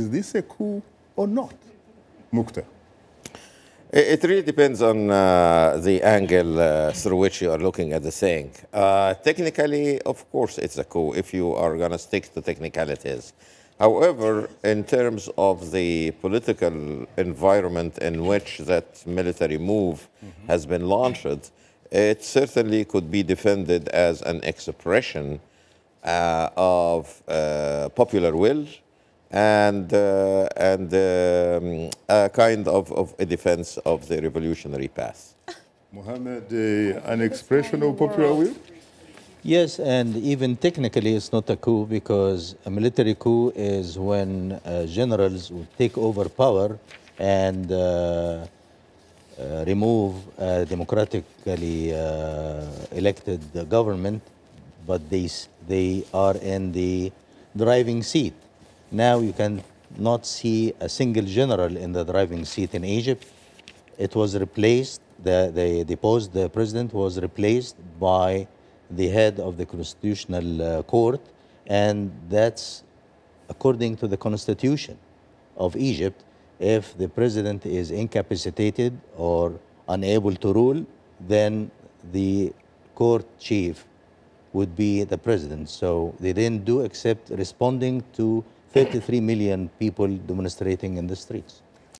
Is this a coup or not? Mukhtar. It really depends on uh, the angle uh, through which you are looking at the thing. Uh, technically, of course, it's a coup if you are going to stick to technicalities. However, in terms of the political environment in which that military move mm -hmm. has been launched, it certainly could be defended as an expression uh, of uh, popular will and, uh, and um, a kind of, of a defense of the revolutionary path. Mohammed, uh, an expression of popular will? Yes, and even technically it's not a coup because a military coup is when uh, generals would take over power and uh, uh, remove democratically uh, elected government, but they, they are in the driving seat. Now you can not see a single general in the driving seat in Egypt. It was replaced, the, the deposed the president was replaced by the head of the constitutional uh, court, and that's according to the constitution of Egypt. If the president is incapacitated or unable to rule, then the court chief would be the president. So they didn't do except responding to 33 million people demonstrating in the streets.